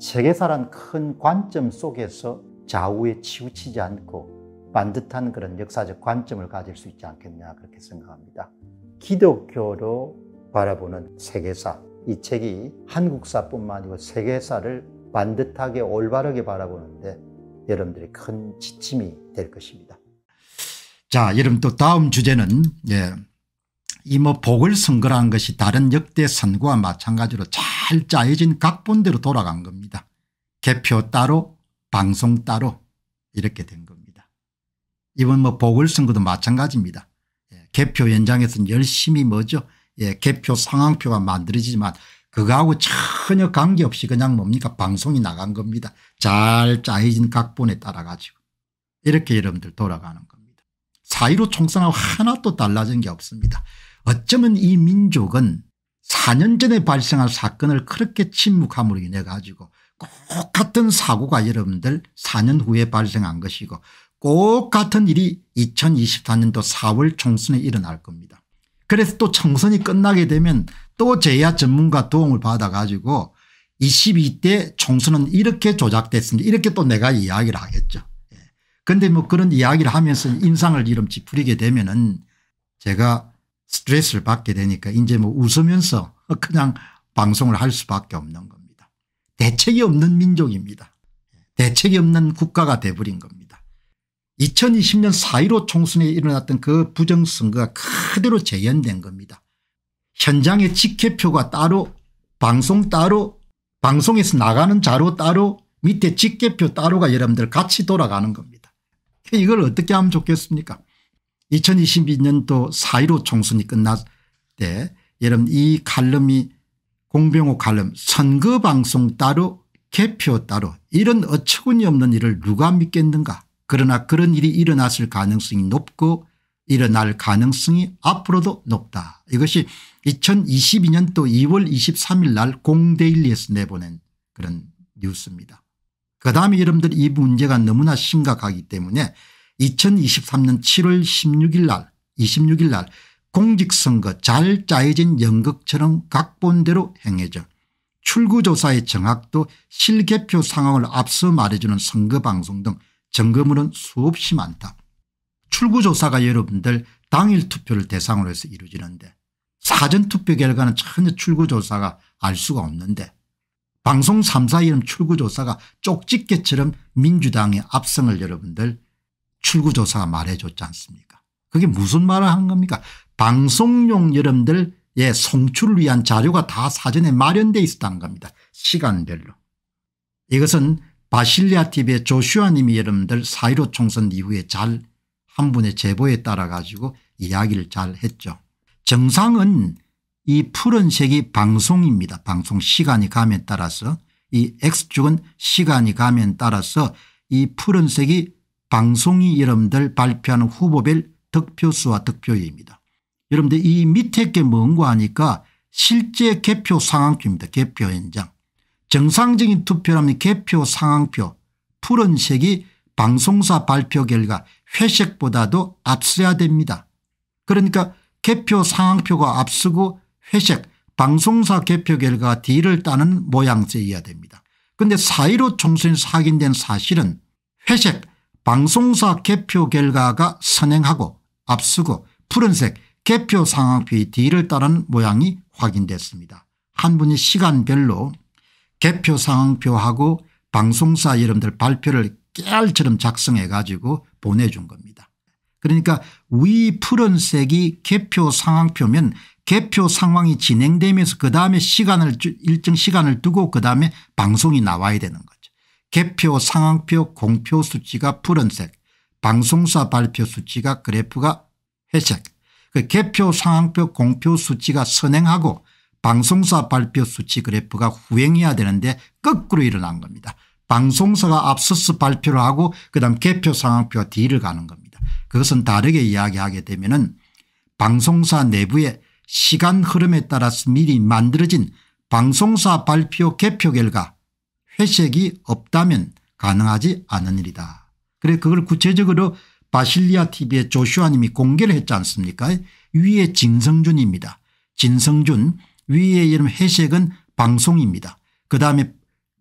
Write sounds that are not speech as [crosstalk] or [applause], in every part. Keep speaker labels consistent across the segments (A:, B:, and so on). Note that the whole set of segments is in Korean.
A: 세계사란 큰 관점 속에서 좌우에 치우치지 않고 반듯한 그런 역사적 관점을 가질 수 있지 않겠냐 그렇게 생각합니다. 기독교로 바라보는 세계사 이 책이 한국사뿐만 아니고 세계사를 반듯하게 올바르게 바라보는데 여러분들이 큰 지침이 될 것입니다. 자, 여러분 또 다음 주제는 예, 이뭐 보궐선거라는 것이 다른 역대 선거와 마찬가지로 잘잘 짜여진 각본대로 돌아간 겁니다. 개표 따로 방송 따로 이렇게 된 겁니다. 이번 뭐 보궐선거도 마찬가지입니다. 예, 개표 연장에서는 열심히 뭐죠 예, 개표 상황표가 만들어지지만 그거하고 전혀 관계없이 그냥 뭡니까 방송이 나간 겁니다. 잘 짜여진 각본에 따라 가지고 이렇게 여러분들 돌아가는 겁니다. 4.15 총선하고 하나도 달라진 게 없습니다. 어쩌면 이 민족은 4년 전에 발생한 사건을 그렇게 침묵함으로 인해 가지고 꼭 같은 사고가 여러분들 4년 후에 발생한 것이고 꼭 같은 일이 2024년도 4월 총선에 일어날 겁니다. 그래서 또 총선이 끝나게 되면 또 제야 전문가 도움을 받아 가지고 22대 총선은 이렇게 조작됐습니다. 이렇게 또 내가 이야기를 하겠죠. 그런데 예. 뭐 그런 이야기를 하면서 인상을 이름 짚으리게 되면은 제가 스트레스를 받게 되니까 이제 뭐 웃으면서 그냥 방송을 할 수밖에 없는 겁니다. 대책이 없는 민족입니다. 대책이 없는 국가가 돼버린 겁니다. 2020년 4.15 총선에 일어났던 그 부정선거가 그대로 재현된 겁니다. 현장에 직계표가 따로 방송 따로 방송에서 나가는 자로 따로 밑에 직계표 따로가 여러분들 같이 돌아가는 겁니다. 이걸 어떻게 하면 좋겠습니까 2022년도 4.15 총선이 끝났을때 여러분 이 칼럼이 공병호 칼럼 선거방송 따로 개표 따로 이런 어처구니 없는 일을 누가 믿겠는가 그러나 그런 일이 일어났을 가능성이 높고 일어날 가능성이 앞으로도 높다. 이것이 2022년도 2월 23일 날 공데일리에서 내보낸 그런 뉴스입니다. 그 다음에 여러분들 이 문제가 너무나 심각하기 때문에 2023년 7월 16일 날 26일 날 공직선거 잘 짜여진 연극처럼 각본대로 행해져 출구조사의 정확도 실개표 상황을 앞서 말해주는 선거방송 등점검으로 수없이 많다. 출구조사가 여러분들 당일 투표를 대상으로 해서 이루어지는데 사전투표 결과는 전혀 출구조사가 알 수가 없는데 방송 3사 이름 출구조사가 쪽집게처럼 민주당의 압승을 여러분들 출구조사가 말해줬지 않습니까 그게 무슨 말을 한 겁니까 방송용 여러분들의 예, 송출을 위한 자료가 다 사전에 마련돼 있었다는 겁니다. 시간별로. 이것은 바실리아 TV의 조슈아 님이 여러분들 사1 5 총선 이후에 잘 한 분의 제보에 따라 가지고 이야기를 잘 했죠. 정상은 이 푸른색이 방송입니다. 방송 시간이 감에 따라서 이 X축은 시간이 감에 따라서 이 푸른색이 방송이 여러분들 발표하는 후보별 득표수와 득표율입니다. 여러분들 이 밑에 게 뭔가 하니까 실제 개표 상황표입니다. 개표 현장. 정상적인 투표라면 개표 상황표 푸른색이 방송사 발표 결과 회색보다도 앞서야 됩니다. 그러니까 개표 상황표가 앞서고 회색 방송사 개표 결과 뒤를 따는 모양새여야 됩니다. 그런데 4.15 총선에서 확인된 사실은 회색 방송사 개표 결과가 선행하고 앞서고 푸른색 개표 상황표의 뒤를 따른 모양이 확인됐습니다. 한 분이 시간별로 개표 상황표하고 방송사 여러분들 발표를 깨알처럼 작성해 가지고 보내준 겁니다. 그러니까 위 푸른색이 개표 상황표면 개표 상황이 진행되면서 그 다음에 시간을 일정 시간을 두고 그 다음에 방송이 나와야 되는 거예요. 개표 상황표 공표 수치가 푸른색 방송사 발표 수치가 그래프가 회색 그 개표 상황표 공표 수치가 선행하고 방송사 발표 수치 그래프가 후행해야 되는데 거꾸로 일어난 겁니다. 방송사가 앞서서 발표를 하고 그다음 개표 상황표 뒤를 가는 겁니다. 그것은 다르게 이야기하게 되면 은 방송사 내부의 시간 흐름에 따라서 미리 만들어진 방송사 발표 개표 결과 회색이 없다면 가능하지 않은 일이다. 그래 그걸 구체적으로 바실리아 tv의 조슈아 님이 공개를 했지 않습니까 위에 진성준입니다. 진성준 위에 이름 회색은 방송입니다. 그 다음에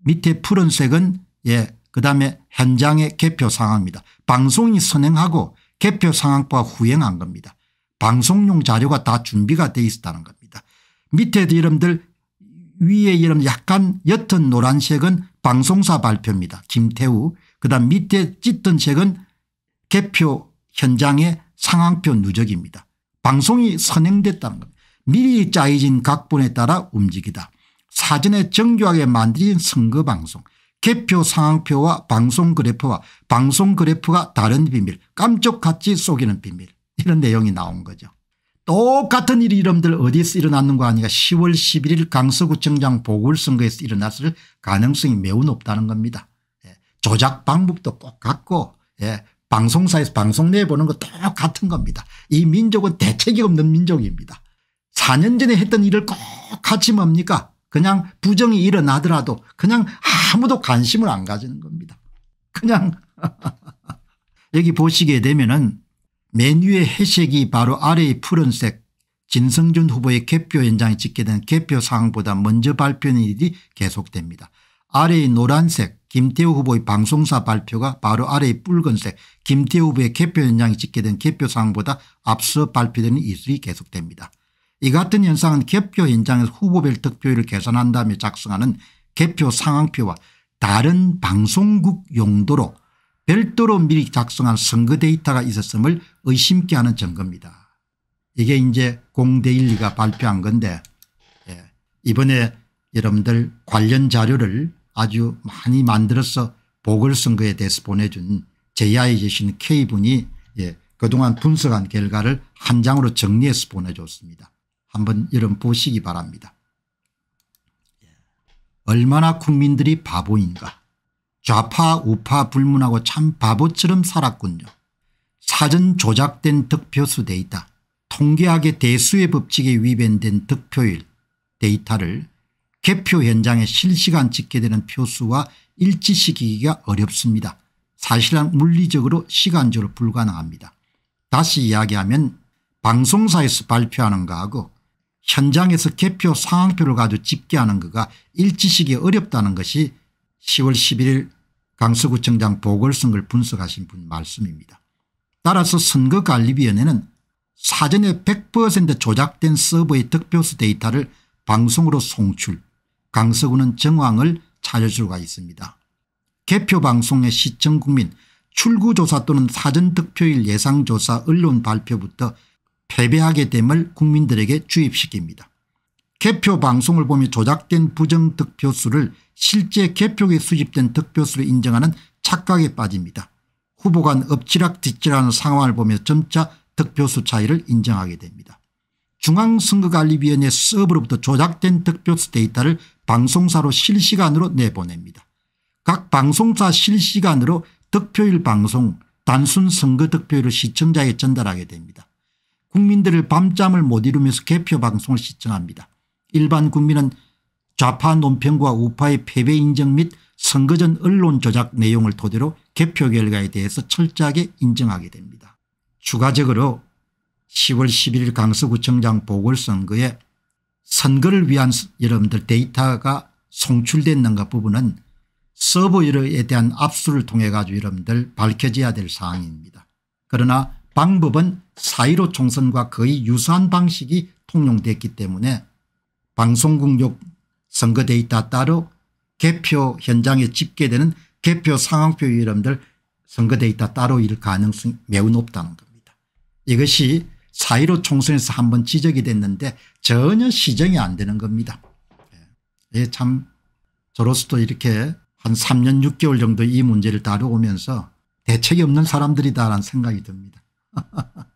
A: 밑에 푸른색은 예, 그 다음에 현장의 개표 상황입니다. 방송이 선행하고 개표 상황과 후행한 겁니다. 방송용 자료가 다 준비가 되어 있었다는 겁니다. 밑에 이름들 위에 이런 약간 옅은 노란색은 방송사 발표입니다. 김태우 그다음 밑에 짙은 색은 개표 현장의 상황표 누적입니다. 방송이 선행됐다는 겁니다. 미리 짜여진 각본에 따라 움직이다. 사전에 정교하게 만들인 선거방송 개표 상황표와 방송 그래프와 방송 그래프가 다른 비밀 깜짝같이 속이는 비밀 이런 내용이 나온 거죠. 똑같은 일이 이름들 어디에서 일어났는 거 아니가 10월 11일 강서구청장 보궐선거에서 일어났을 가능성이 매우 높다는 겁니다. 예. 조작 방법도 똑 같고 예. 방송사에서 방송 내보는 것 똑같은 겁니다. 이 민족은 대책이 없는 민족입니다. 4년 전에 했던 일을 꼭 같이 뭡니까 그냥 부정이 일어나더라도 그냥 아무도 관심을 안 가지는 겁니다. 그냥 [laughs] 여기 보시게 되면은 메뉴의 회색이 바로 아래의 푸른색 진성준 후보의 개표 현장에 찍게 된 개표 상황보다 먼저 발표된 일이 계속됩니다. 아래의 노란색 김태우 후보의 방송사 발표가 바로 아래의 붉은색 김태우 후보의 개표 현장에 찍게 된 개표 상황보다 앞서 발표되는 이슬이 계속됩니다. 이 같은 현상은 개표 현장에서 후보별 득표율을 계산한 다음에 작성하는 개표 상황표와 다른 방송국 용도로 별도로 미리 작성한 선거 데이터가 있었음을 의심케 하는 증거입니다. 이게 이제 공대일리가 발표한 건데 예, 이번에 여러분들 관련 자료를 아주 많이 만들어서 보궐선거에 대해서 보내준 제야의 신 K분이 예. 그동안 분석한 결과를 한 장으로 정리해서 보내줬습니다. 한번 여러분 보시기 바랍니다. 얼마나 국민들이 바보인가 좌파 우파 불문하고 참 바보처럼 살았군요. 사전 조작된 득표수 데이터 통계학의 대수의 법칙에 위반된 득표율 데이터를 개표 현장에 실시간 집계되는 표수와 일치시키기가 어렵습니다. 사실은 물리적으로 시간적으로 불가능합니다. 다시 이야기하면 방송사에서 발표하는 거하고 현장에서 개표 상황표를 가지고 집계하는 거가 일치시기 어렵다는 것이 10월 11일 강서구청장 보궐선거를 분석하신 분 말씀입니다. 따라서 선거관리위원회는 사전에 100% 조작된 서버의 득표수 데이터를 방송으로 송출 강서구는 정황을 찾을 수가 있습니다. 개표 방송의 시청국민 출구조사 또는 사전득표일 예상조사 언론 발표부터 패배하게 됨을 국민들에게 주입시킵니다. 개표 방송을 보며 조작된 부정 득표수를 실제 개표에 수집된 득표수로 인정하는 착각에 빠집니다. 후보 간 엎치락뒤치락하는 상황을 보며 점차 득표수 차이를 인정하게 됩니다. 중앙선거관리위원회 서브로부터 조작된 득표수 데이터를 방송사로 실시간으로 내보냅니다. 각 방송사 실시간으로 득표율 방송 단순 선거 득표율을 시청자에 게 전달하게 됩니다. 국민들을 밤잠을 못 이루면서 개표 방송을 시청합니다. 일반 국민은 좌파 논평과 우파의 패배 인정 및 선거전 언론 조작 내용을 토대로 개표 결과에 대해서 철저하게 인정하게 됩니다. 추가적으로 10월 11일 강서구청장 보궐선거에 선거를 위한 여러분들 데이터가 송출됐는가 부분은 서버에 대한 압수를 통해 가지고 여러분들 밝혀져야 될 사항입니다. 그러나 방법은 사1 5 총선과 거의 유사한 방식이 통용됐기 때문에 방송국역 선거데이터 따로 개표 현장에 집계되는 개표 상황표 이름들 선거데이터 따로 일 가능성이 매우 높다는 겁니다. 이것이 4.15 총선에서 한 번 지적이 됐는데 전혀 시정이 안 되는 겁니다. 예, 예 참 저로서도 이렇게 한 3년 6개월 정도 이 문제를 다루면서 대책이 없는 사람들이다라는 생각이 듭니다. [laughs]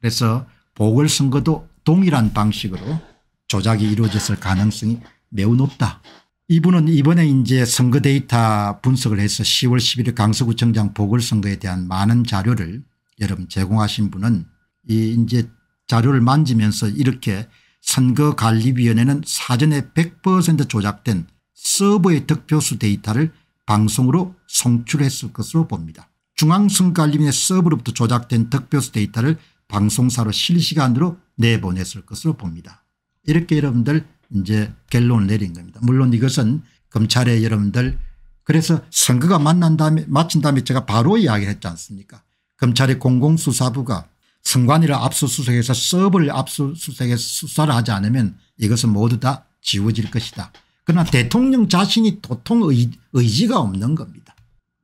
A: 그래서 보궐선거도 동일한 방식으로 조작이 이루어졌을 가능성이 매우 높다. 이분은 이번에 이제 선거 데이터 분석을 해서 10월 11일 강서구청장 보궐선거에 대한 많은 자료를 여러분 제공하신 분은 이 이제 자료를 만지면서 이렇게 선거관리위원회는 사전에 100% 조작된 서버의 득표수 데이터를 방송으로 송출했을 것으로 봅니다. 중앙선관리위원회 서버로부터 조작된 득표수 데이터를 방송사로 실시간으로 내보냈을 것으로 봅니다. 이렇게 여러분들 이제 결론을 내린 겁니다. 물론 이것은 검찰의 여러분들 그래서 선거가 만난 다음에 마친 다음에 제가 바로 이야기를 했지 않습니까 검찰의 공공수사부가 선관위를 압수수색해서 서버를 압수수색해서 수사를 하지 않으면 이것은 모두 다 지워질 것이다. 그러나 대통령 자신이 도통 의지가 없는 겁니다.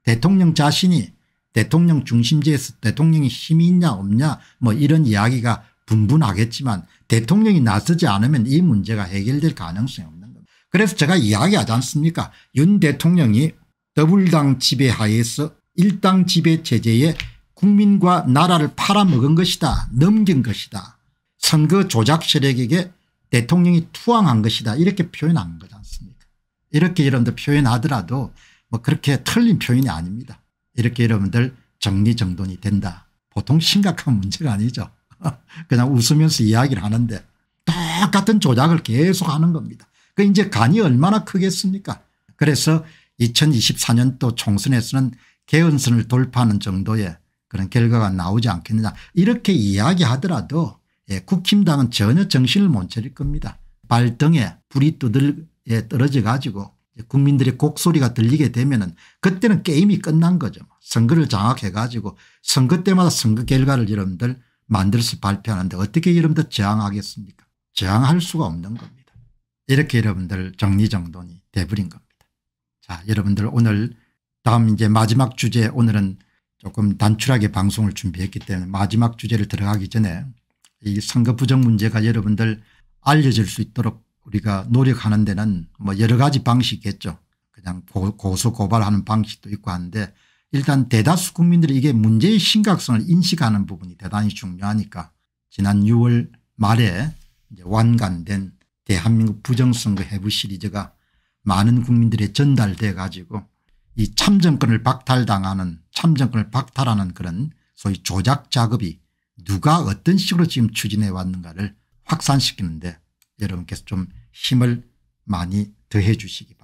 A: 대통령 자신이 대통령 중심지에서 대통령이 힘이 있냐 없냐 뭐 이런 이야기가 분분하겠지만 대통령이 나서지 않으면 이 문제가 해결될 가능성이 없는 겁니다. 그래서 제가 이야기하지 않습니까 윤 대통령이 더블당 지배하에서 일당 지배 체제에 국민과 나라를 팔아먹은 것이다 넘긴 것이다 선거 조작 세력에게 대통령이 투항한 것이다 이렇게 표현한 거지 않습니까 이렇게 여러분들 표현하더라도 뭐 그렇게 틀린 표현이 아닙니다. 이렇게 여러분들 정리정돈이 된다. 보통 심각한 문제가 아니죠. [laughs] 그냥 웃으면서 이야기를 하는데 똑같은 조작을 계속하는 겁니다. 그 이제 간이 얼마나 크겠습니까 그래서 2024년도 총선에서는 개헌선을 돌파하는 정도의 그런 결과가 나오지 않겠느냐 이렇게 이야기하더라도 예, 국힘당은 전혀 정신을 못 차릴 겁니다. 발등에 불이 두들 예, 떨어져 가지고 국민들의 곡소리가 들리게 되면 은 그때는 게임이 끝난 거죠. 선거를 장악해 가지고 선거 때마다 선거 결과를 여러분들 만들어서 발표하는데 어떻게 여러분들 저항하겠습니까 저항할 수가 없는 겁니다. 이렇게 여러분들 정리정돈이 돼버린 겁니다. 자 여러분들 오늘 다음 이제 마지막 주제 오늘은 조금 단출하게 방송을 준비했기 때문에 마지막 주제를 들어가기 전에 이 선거 부정 문제가 여러분들 알려질 수 있도록 우리가 노력하는 데는 뭐 여러 가지 방식이겠죠. 그냥 고소 고발하는 방식도 있고 한데 일단 대다수 국민들이 이게 문제의 심각성을 인식하는 부분이 대단히 중요하니까 지난 6월 말에 완간된 대한민국 부정선거 해부 시리즈가 많은 국민들에 전달돼 가지고 이 참정권을 박탈당하는 참정권을 박탈하는 그런 소위 조작 작업이 누가 어떤 식으로 지금 추진해 왔는가를 확산시키는데 여러분께서 좀 힘을 많이 더해 주시기 바랍니다.